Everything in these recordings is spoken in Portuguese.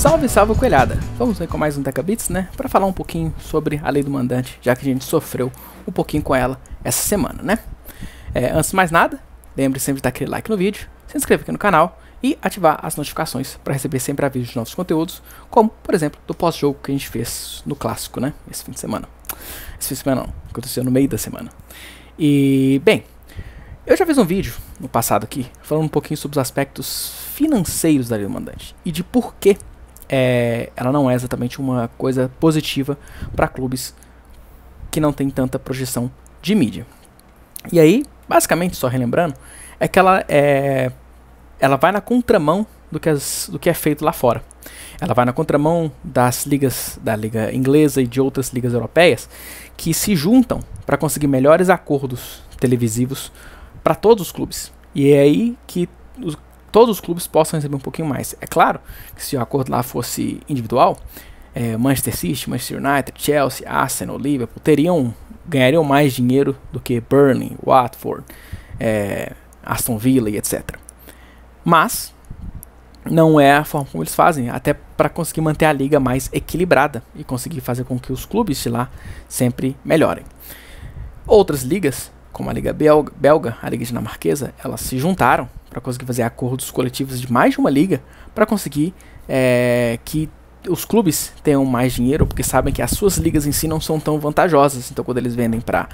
Salve, salve coelhada! Vamos aí com mais um decabits, né? Para falar um pouquinho sobre a lei do mandante, já que a gente sofreu um pouquinho com ela essa semana, né? É, antes de mais nada, lembre sempre de dar aquele like no vídeo, se inscrever aqui no canal e ativar as notificações para receber sempre avisos de novos conteúdos, como, por exemplo, do pós-jogo que a gente fez no clássico, né? Esse fim de semana. Esse fim de semana não, aconteceu no meio da semana. E, bem, eu já fiz um vídeo no passado aqui falando um pouquinho sobre os aspectos financeiros da lei do mandante e de por que é, ela não é exatamente uma coisa positiva para clubes que não tem tanta projeção de mídia. E aí, basicamente, só relembrando, é que ela é, ela vai na contramão do que, as, do que é feito lá fora. Ela vai na contramão das ligas da liga inglesa e de outras ligas europeias que se juntam para conseguir melhores acordos televisivos para todos os clubes. E é aí que os todos os clubes possam receber um pouquinho mais. É claro que se o acordo lá fosse individual, é, Manchester City, Manchester United, Chelsea, Arsenal, Liverpool teriam, ganhariam mais dinheiro do que Burnley, Watford, é, Aston Villa e etc. Mas não é a forma como eles fazem, até para conseguir manter a liga mais equilibrada e conseguir fazer com que os clubes de lá sempre melhorem. Outras ligas como a Liga Belga, Belga a Liga Dinamarquesa, elas se juntaram para conseguir fazer acordos coletivos de mais de uma liga para conseguir é, que os clubes tenham mais dinheiro, porque sabem que as suas ligas em si não são tão vantajosas. Então, quando eles vendem para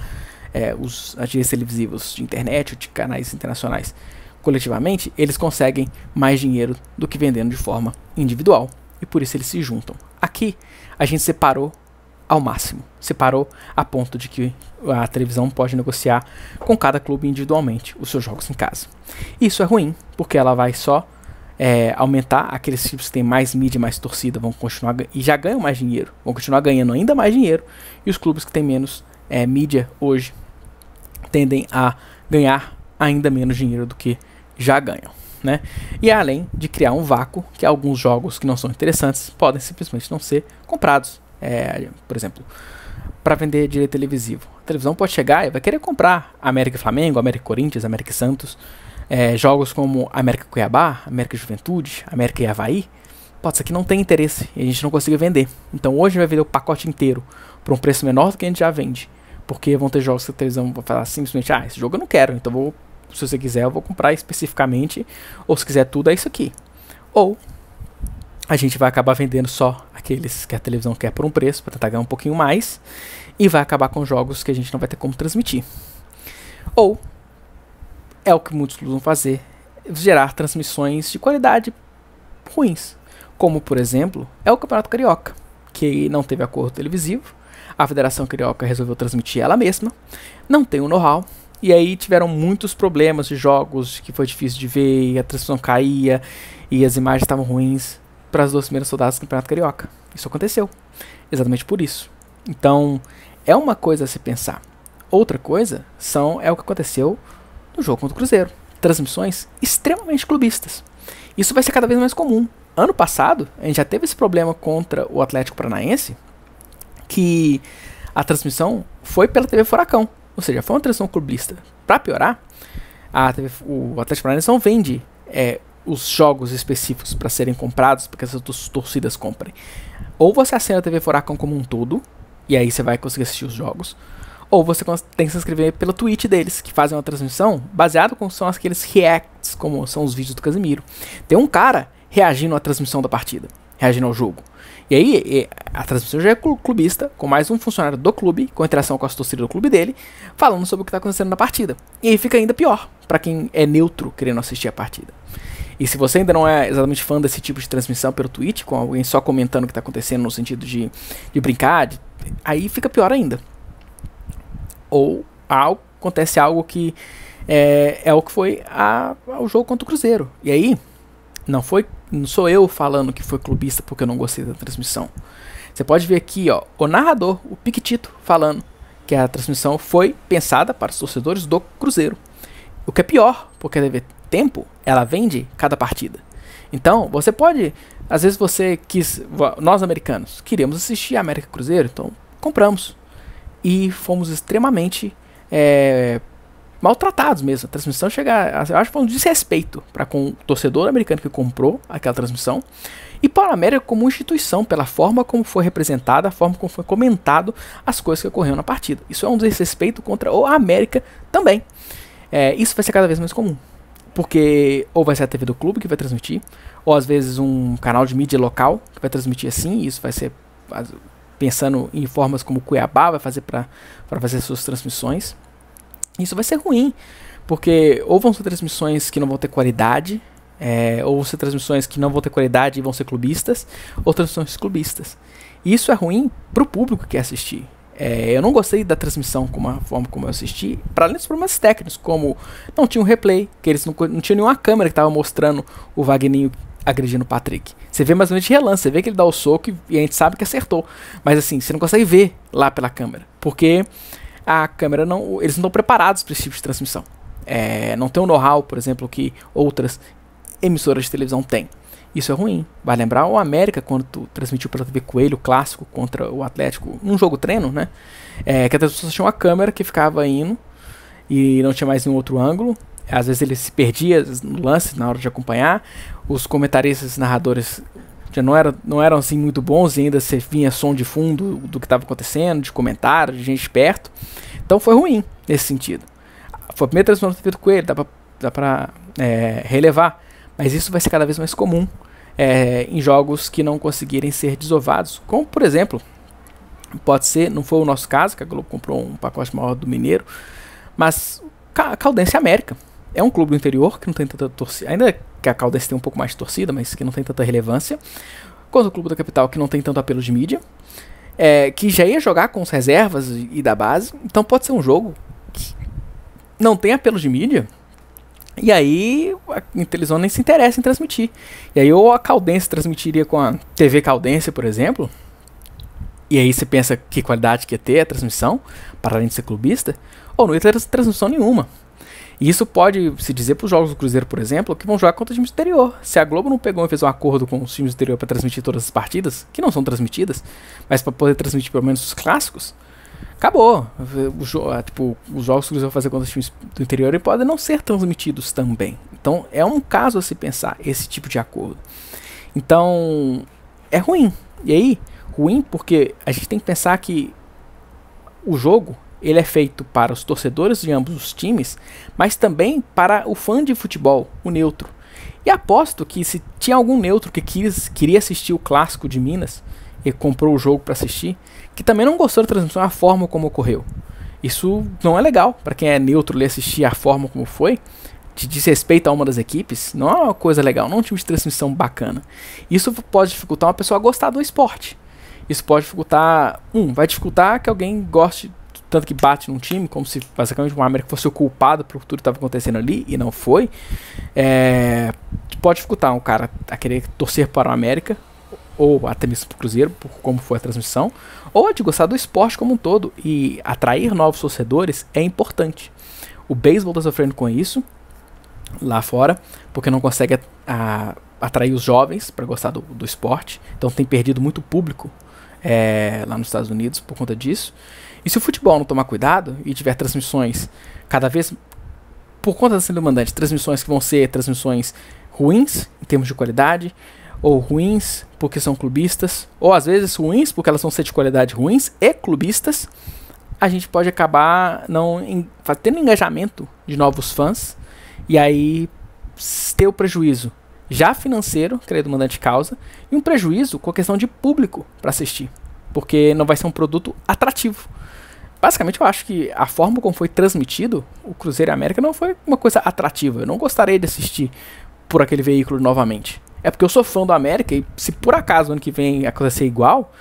é, eh, os agentes televisivos de internet ou de canais internacionais coletivamente, eles conseguem mais dinheiro do que vendendo de forma individual. E por isso eles se juntam. Aqui, a gente separou ao máximo. Separou a ponto de que a televisão pode negociar com cada clube individualmente os seus jogos em casa. Isso é ruim, porque ela vai só é, aumentar aqueles clubes que têm mais mídia, mais torcida, vão continuar e já ganham mais dinheiro, vão continuar ganhando ainda mais dinheiro, e os clubes que têm menos é, mídia hoje tendem a ganhar ainda menos dinheiro do que já ganham. Né? E além de criar um vácuo que alguns jogos que não são interessantes podem simplesmente não ser comprados é, por exemplo, para vender direito televisivo. A televisão pode chegar e vai querer comprar América Flamengo, América Corinthians, América Santos, é, jogos como América Cuiabá, América Juventude, América e Havaí. Pode ser que não tenha interesse e a gente não consiga vender. Então hoje vai vender o pacote inteiro por um preço menor do que a gente já vende. Porque vão ter jogos que a televisão vai falar simplesmente, ah, esse jogo eu não quero, então vou, se você quiser, eu vou comprar especificamente, ou se quiser tudo, é isso aqui. Ou a gente vai acabar vendendo só aqueles que a televisão quer por um preço, para tentar ganhar um pouquinho mais, e vai acabar com jogos que a gente não vai ter como transmitir. Ou, é o que muitos vão fazer, gerar transmissões de qualidade ruins, como, por exemplo, é o Campeonato Carioca, que não teve acordo televisivo, a Federação Carioca resolveu transmitir ela mesma, não tem o know-how, e aí tiveram muitos problemas de jogos que foi difícil de ver, a transmissão caía e as imagens estavam ruins para as duas primeiras rodadas do Campeonato Carioca. Isso aconteceu. Exatamente por isso. Então, é uma coisa a se pensar. Outra coisa são é o que aconteceu no jogo contra o Cruzeiro. Transmissões extremamente clubistas. Isso vai ser cada vez mais comum. Ano passado, a gente já teve esse problema contra o Atlético Paranaense, que a transmissão foi pela TV Furacão. Ou seja, foi uma transmissão clubista. Para piorar, a TV, o Atlético Paranaense não vende é, os jogos específicos para serem comprados, porque essas torcidas comprem. Ou você assina a TV Furacão como um todo, e aí você vai conseguir assistir os jogos. Ou você tem que se inscrever pelo Twitch deles, que fazem uma transmissão baseado como são aqueles reacts, como são os vídeos do Casimiro. Tem um cara reagindo à transmissão da partida, reagindo ao jogo. E aí, a transmissão já é clubista, com mais um funcionário do clube, com interação com as torcidas do clube dele, falando sobre o que está acontecendo na partida. E aí fica ainda pior, para quem é neutro querendo assistir a partida. E se você ainda não é exatamente fã desse tipo de transmissão pelo Twitch, com alguém só comentando o que está acontecendo no sentido de, de brincar, de, aí fica pior ainda. Ou algo, acontece algo que é, é o que foi a, ao jogo contra o Cruzeiro. E aí, não foi, não sou eu falando que foi clubista porque eu não gostei da transmissão. Você pode ver aqui, ó, o narrador, o Piquitito, falando que a transmissão foi pensada para os torcedores do Cruzeiro. O que é pior, porque a tempo, ela vende cada partida. Então, você pode. Às vezes você quis. Nós americanos queríamos assistir a América Cruzeiro, então compramos. E fomos extremamente é, maltratados mesmo. A transmissão chega. Eu acho que foi um desrespeito para com o torcedor americano que comprou aquela transmissão. E para a América como instituição, pela forma como foi representada, a forma como foi comentado as coisas que ocorreram na partida. Isso é um desrespeito contra a América também. É, isso vai ser cada vez mais comum. Porque ou vai ser a TV do clube que vai transmitir, ou às vezes um canal de mídia local que vai transmitir assim, isso vai ser pensando em formas como Cuiabá vai fazer para fazer suas transmissões. Isso vai ser ruim, porque ou vão ser transmissões que não vão ter qualidade, é, ou vão ser transmissões que não vão ter qualidade e vão ser clubistas, ou transmissões clubistas. Isso é ruim para o público que quer assistir. É, eu não gostei da transmissão como a forma como eu assisti, para além dos problemas técnicos, como não tinha um replay, que eles não, não tinham nenhuma câmera que estava mostrando o Wagninho agredindo o Patrick. Você vê mais ou menos de relance, você vê que ele dá o soco e, e a gente sabe que acertou. Mas assim, você não consegue ver lá pela câmera, porque a câmera não. Eles não estão preparados para esse tipo de transmissão. É, não tem o um know-how, por exemplo, que outras emissoras de televisão têm. Isso é ruim. Vai lembrar o América quando transmitiu pela TV Coelho clássico contra o Atlético, num jogo treino, né? É, que as pessoas tinham uma câmera que ficava indo e não tinha mais nenhum outro ângulo. Às vezes ele se perdia no lance na hora de acompanhar. Os comentaristas, narradores já não, era, não eram assim muito bons e ainda se vinha som de fundo do que estava acontecendo, de comentário, de gente perto. Então foi ruim nesse sentido. Foi a primeira transformação do Coelho, dá pra, dá pra é, relevar. Mas isso vai ser cada vez mais comum é, em jogos que não conseguirem ser desovados, como por exemplo, pode ser, não foi o nosso caso, que a Globo comprou um pacote maior do Mineiro, mas a Caldense América é um clube do interior que não tem tanta torcida, ainda que a Caldense tenha um pouco mais de torcida, mas que não tem tanta relevância, quanto o clube da capital que não tem tanto apelo de mídia, é, que já ia jogar com as reservas e da base, então pode ser um jogo que não tem apelo de mídia, e aí a televisão nem se interessa em transmitir. E aí ou a Caldense transmitiria com a TV Caldense, por exemplo. E aí você pensa que qualidade que ia ter a transmissão, para além de ser clubista, ou não ia ter transmissão nenhuma. E isso pode se dizer para os jogos do Cruzeiro, por exemplo, que vão jogar contra o do exterior. Se a Globo não pegou e fez um acordo com os times do exterior para transmitir todas as partidas, que não são transmitidas, mas para poder transmitir pelo menos os clássicos, acabou. O, ah, tipo, os jogos que eles vão fazer contra os times do interior podem não ser transmitidos também. Então é um caso a se pensar esse tipo de acordo. Então é ruim. E aí, ruim porque a gente tem que pensar que o jogo ele é feito para os torcedores de ambos os times, mas também para o fã de futebol, o neutro. E aposto que se tinha algum neutro que quis, queria assistir o clássico de Minas, e comprou o jogo para assistir, que também não gostou da transmissão, a forma como ocorreu. Isso não é legal para quem é neutro ler assistir a forma como foi. Te desrespeita a uma das equipes, não é uma coisa legal, não é um time de transmissão bacana. Isso pode dificultar uma pessoa a gostar do esporte. Isso pode dificultar. Um, vai dificultar que alguém goste tanto que bate num time, como se basicamente o América fosse o culpado por tudo que estava acontecendo ali, e não foi. É, pode dificultar um cara a querer torcer para o América, ou até mesmo para o Cruzeiro, por como foi a transmissão, ou de gostar do esporte como um todo. E atrair novos torcedores é importante. O beisebol está sofrendo com isso lá fora, porque não consegue a, atrair os jovens para gostar do, do, esporte. Então tem perdido muito público é, lá nos Estados Unidos por conta disso. E se o futebol não tomar cuidado e tiver transmissões cada vez por conta da sendo mandante, transmissões que vão ser transmissões ruins em termos de qualidade, ou ruins porque são clubistas, ou às vezes ruins porque elas vão ser de qualidade ruins e clubistas, a gente pode acabar não em, tendo engajamento de novos fãs e aí ter o prejuízo já financeiro, querido mandante causa, e um prejuízo com a questão de público para assistir, porque não vai ser um produto atrativo. Basicamente, eu acho que a forma como foi transmitido o Cruzeiro América não foi uma coisa atrativa. Eu não gostaria de assistir por aquele veículo novamente é porque eu sou fã do América e se por acaso ano que vem a coisa ser igual,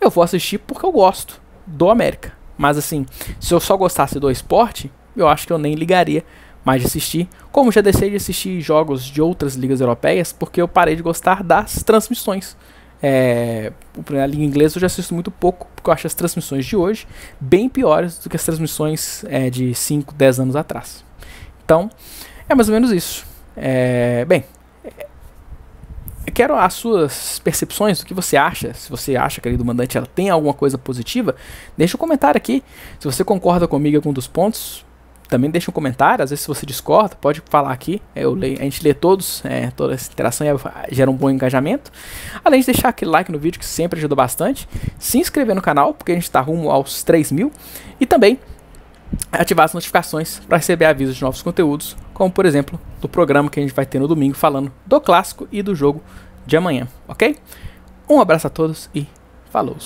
eu vou assistir porque eu gosto do América. Mas assim, se eu só gostasse do esporte, eu acho que eu nem ligaria mais de assistir. Como já deixei de assistir jogos de outras ligas europeias, porque eu parei de gostar das transmissões. É, a liga inglesa eu já assisto muito pouco, porque eu acho as transmissões de hoje bem piores do que as transmissões é, de 5, 10 anos atrás. Então, é mais ou menos isso. É, bem, eu quero as suas percepções do que você acha. Se você acha, que do mandante, ela tem alguma coisa positiva, deixa um comentário aqui. Se você concorda comigo em algum dos pontos, também deixa um comentário. Às vezes, se você discorda, pode falar aqui. É, eu leio, a gente lê todos, é, toda essa interação gera um bom engajamento. Além de deixar aquele like no vídeo, que sempre ajuda bastante. Se inscrever no canal, porque a gente está rumo aos 3 mil. E também ativar as notificações para receber avisos de novos conteúdos, como por exemplo do programa que a gente vai ter no domingo falando do clássico e do jogo de amanhã, ok? Um abraço a todos e falou!